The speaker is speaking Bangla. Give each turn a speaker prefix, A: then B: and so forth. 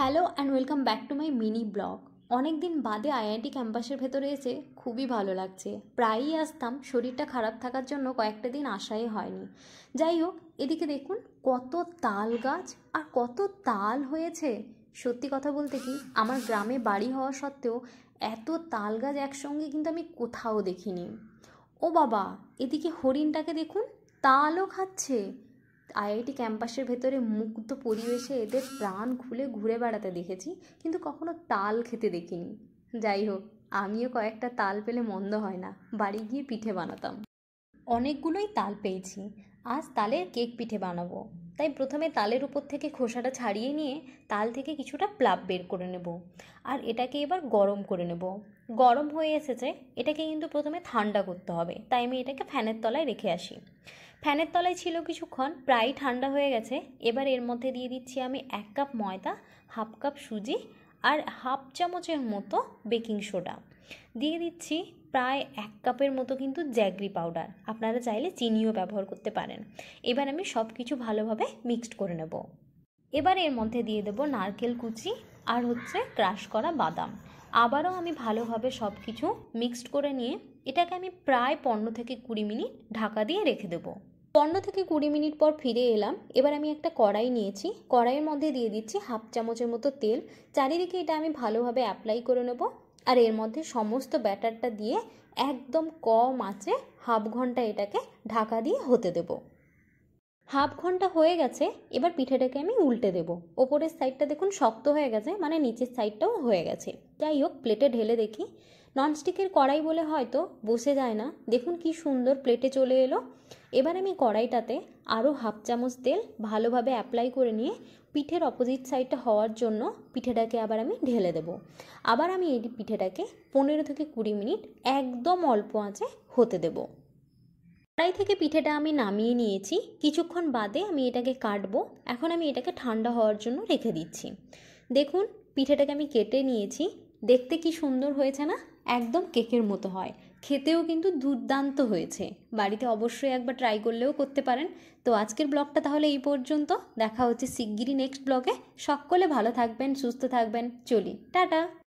A: hello and welcome back to my mini blog অনেক দিন বাদে আইআইটি ক্যাম্পাসের ভেতরে এসে খুবই ভালো লাগছে প্রায়ই আসতাম শরীরটা খারাপ থাকার জন্য কয়েকটা দিন আসাই হয়নি যাই হোক এদিকে দেখুন কত তাল গাছ আর কত তাল হয়েছে সত্যি কথা বলতে কি আমার গ্রামে বাড়ি হওয়া সত্ত্বেও এত তাল গাছ একসঙ্গে কিন্তু আমি কোথাও দেখিনি ও বাবা এদিকে হরিণটাকে দেখুন তালও খাচ্ছে আইআইটি ক্যাম্পাসের ভেতরে মুগ্ধ পরিবেশে এদের প্রাণ খুলে ঘুরে বেড়াতে দেখেছি কিন্তু কখনো তাল খেতে দেখিনি যাই হোক আমিও কয়েকটা তাল পেলে মন্দ হয় না বাড়ি গিয়ে পিঠে বানাতাম অনেকগুলোই তাল পেয়েছি আজ তালের কেক পিঠে বানাবো তাই প্রথমে তালের উপর থেকে খোসাটা ছাড়িয়ে নিয়ে তাল থেকে কিছুটা প্লাব বের করে নেব আর এটাকে এবার গরম করে নেব গরম হয়ে এসেছে এটাকে কিন্তু প্রথমে ঠান্ডা করতে হবে তাই আমি এটাকে ফ্যানের তলায় রেখে আসি ফ্যানের তলায় ছিল কিছুক্ষণ প্রায় ঠান্ডা হয়ে গেছে এবার এর মধ্যে দিয়ে দিচ্ছি আমি এক কাপ ময়দা হাফ কাপ সুজি আর হাফ চামচের মতো বেকিং সোডা দিয়ে দিচ্ছি প্রায় এক কাপের মতো কিন্তু জ্যাগরি পাউডার আপনারা চাইলে চিনিও ব্যবহার করতে পারেন এবার আমি সব কিছু ভালোভাবে মিক্সড করে নেব এবার এর মধ্যে দিয়ে দেবো নারকেল কুচি আর হচ্ছে ক্রাশ করা বাদাম আবারও আমি ভালোভাবে সব কিছু মিক্সড করে নিয়ে এটাকে আমি প্রায় পনেরো থেকে কুড়ি মিনিট ঢাকা দিয়ে রেখে দেবো পনেরো থেকে কুড়ি মিনিট পর ফিরে এলাম এবার আমি একটা কড়াই নিয়েছি কড়াইয়ের মধ্যে দিয়ে দিচ্ছি হাফ চামচের মতো তেল চারিদিকে এটা আমি ভালোভাবে অ্যাপ্লাই করে নেব আর এর মধ্যে সমস্ত ব্যাটারটা দিয়ে একদম কম আঁচে হাফ ঘন্টা এটাকে ঢাকা দিয়ে হতে দেব হাফ ঘন্টা হয়ে গেছে এবার পিঠেটাকে আমি উল্টে দেব ওপরের সাইডটা দেখুন শক্ত হয়ে গেছে মানে নিচের সাইডটাও হয়ে গেছে যাই হোক প্লেটে ঢেলে দেখি ননস্টিকের কড়াই বলে হয়তো বসে যায় না দেখুন কি সুন্দর প্লেটে চলে এলো এবার আমি কড়াইটাতে আরও হাফ চামচ তেল ভালোভাবে অ্যাপ্লাই করে নিয়ে পিঠের অপোজিট সাইডটা হওয়ার জন্য পিঠেটাকে আবার আমি ঢেলে দেব আবার আমি এই পিঠেটাকে পনেরো থেকে কুড়ি মিনিট একদম অল্প আঁচে হতে দেব কড়াই থেকে পিঠেটা আমি নামিয়ে নিয়েছি কিছুক্ষণ বাদে আমি এটাকে কাটবো এখন আমি এটাকে ঠান্ডা হওয়ার জন্য রেখে দিচ্ছি দেখুন পিঠেটাকে আমি কেটে নিয়েছি দেখতে কি সুন্দর হয়েছে না একদম কেকের মতো হয় খেতেও কিন্তু দুর্দান্ত হয়েছে বাড়িতে অবশ্যই একবার ট্রাই করলেও করতে পারেন তো আজকের ব্লগটা তাহলে এই পর্যন্ত দেখা হচ্ছে শিগগিরই নেক্সট ব্লগে সকলে ভালো থাকবেন সুস্থ থাকবেন চলি টাটা